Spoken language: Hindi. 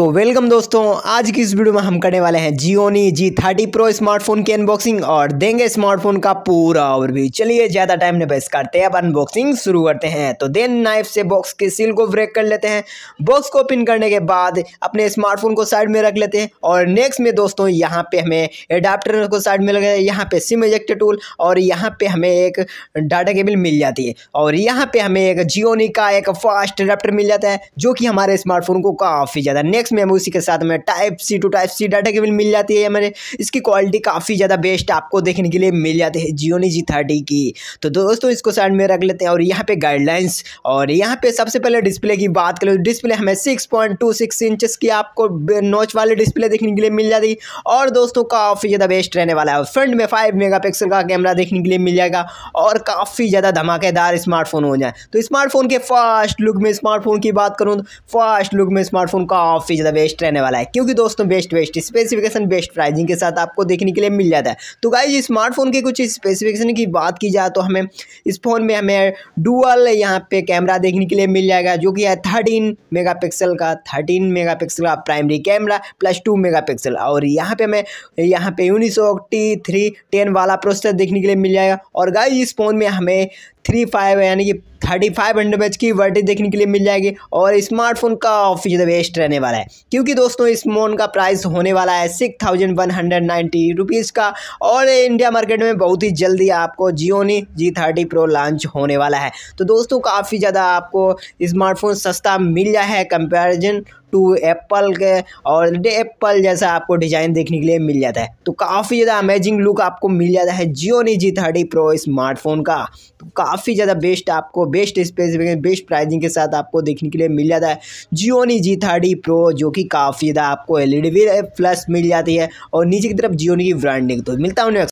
तो वेलकम दोस्तों आज की इस वीडियो में हम करने वाले हैं Gionee G thirty pro smartphone की अनबॉक्सिंग और देंगे स्मार्टफोन का पूरा ओवरव्यू चलिए ज़्यादा टाइम नहीं बेस्ट करते हैं अब अनबॉक्सिंग शुरू करते हैं तो देन नाइफ से बॉक्स के सील को ब्रेक कर लेते हैं बॉक्स को ओपन करने के बाद अपने स्मार्टफोन को साइड में रख लेते हैं और नेक्स्ट में दोस्तों यहाँ पे हमें एडाप्टर को साइड में लगे यहाँ पे सिम एजेक्ट टूल और यहाँ पे हमें एक डाटा केबल मिल जाती है और यहाँ पे हमें एक जियोनी का एक फास्ट एडाप्टर मिल जाता है जो कि हमारे स्मार्टफोन को काफ़ी ज़्यादा नेक्स्ट एक्स उसी के साथ हमें type C to type C data cable मिल जाती है हमारे इसकी क्वालिटी काफ़ी ज़्यादा बेस्ट आपको देखने के लिए मिल जाती है जियो जी थर्टी की तो दोस्तों इसको साइड में रख लेते हैं और यहाँ पे गाइडलाइंस और यहाँ पे सबसे पहले डिस्प्ले की बात करें डिस्प्ले तो हमें six point two six inches की आपको नोच वाले डिस्प्ले देखने के लिए मिल जाती और दोस्तों काफ़ी ज़्यादा बेस्ट रहने वाला है फ्रंट में फाइव मेगा का कैमरा देखने के लिए मिल जाएगा और काफ़ी ज़्यादा धमाकेदार स्मार्टफोन हो जाए तो स्मार्टफोन के फास्ट लुक में स्मार्टफोन की बात करूँ तो फास्ट लुक में स्मार्टफोन काफ़ी काफ़ी ज़्यादा बेस्ट रहने वाला है क्योंकि दोस्तों best best specification best pricing के साथ आपको देखने के लिए मिल जाता है तो गाइज स्मार्टफोन की कुछ स्पेसिफिकेशन की बात की जाए तो हमें इस फ़ोन में हमें डुअल यहाँ पे कैमरा देखने के लिए मिल जाएगा जो कि है थर्टीन मेगा का थर्टीन मेगा का primary camera plus two mega और यहाँ पे हमें यहाँ पे यूनिसोक टी थ्री वाला प्रोसेसर देखने के लिए मिल जाएगा और गाइज इस फ़ोन में हमें थ्री फाइव यानी कि थर्टी फाइव हंड्रेड एच की वर्टेज देखने के लिए मिल जाएगी और स्मार्टफोन का ऑफिस द बेस्ट रहने वाला है क्योंकि दोस्तों इस फोन का प्राइस होने वाला है six thousand one hundred ninety rupees का और इंडिया मार्केट में बहुत ही जल्दी आपको Gionee G thirty pro launch होने वाला है तो दोस्तों काफ़ी ज़्यादा आपको स्मार्टफोन सस्ता मिल जाए कंपेरिजन टू एप्पल के और एप्पल जैसा आपको डिज़ाइन देखने के लिए मिल जाता है तो काफ़ी ज़्यादा अमेजिंग लुक आपको मिल जाता है जियो ने जी थर्टी प्रो स्मार्टफोन का तो काफ़ी ज़्यादा बेस्ट आपको बेस्ट स्पेसिफिकेशन बेस्ट प्राइजिंग के साथ आपको देखने के लिए मिल जाता है जियो ने जी थर्टी प्रो जो कि काफ़ी ज़्यादा आपको एल ई डी प्लस मिल जाती है और नीचे की तरफ जियो की ब्रांडिंग तो मिलता उन्हें